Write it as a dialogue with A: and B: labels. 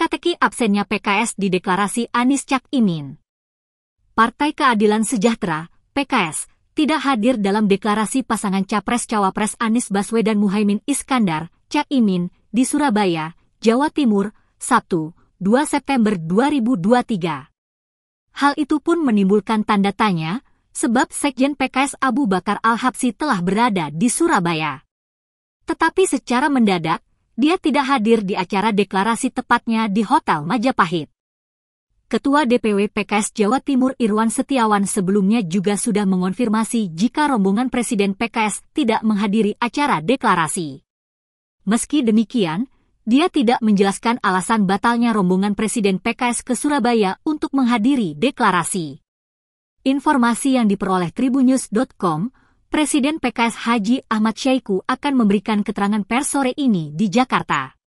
A: teka-teki absennya PKS di deklarasi Anies Cak Imin. Partai Keadilan Sejahtera, PKS, tidak hadir dalam deklarasi pasangan Capres-Cawapres Anies Baswedan Muhaimin Iskandar, Cak Imin, di Surabaya, Jawa Timur, Sabtu, 2 September 2023. Hal itu pun menimbulkan tanda tanya, sebab Sekjen PKS Abu Bakar Al-Habsi telah berada di Surabaya. Tetapi secara mendadak, dia tidak hadir di acara deklarasi tepatnya di Hotel Majapahit. Ketua DPW PKS Jawa Timur Irwan Setiawan sebelumnya juga sudah mengonfirmasi jika rombongan Presiden PKS tidak menghadiri acara deklarasi. Meski demikian, dia tidak menjelaskan alasan batalnya rombongan Presiden PKS ke Surabaya untuk menghadiri deklarasi. Informasi yang diperoleh tribunews.com, Presiden PKS Haji Ahmad Syaiku akan memberikan keterangan pers sore ini di Jakarta.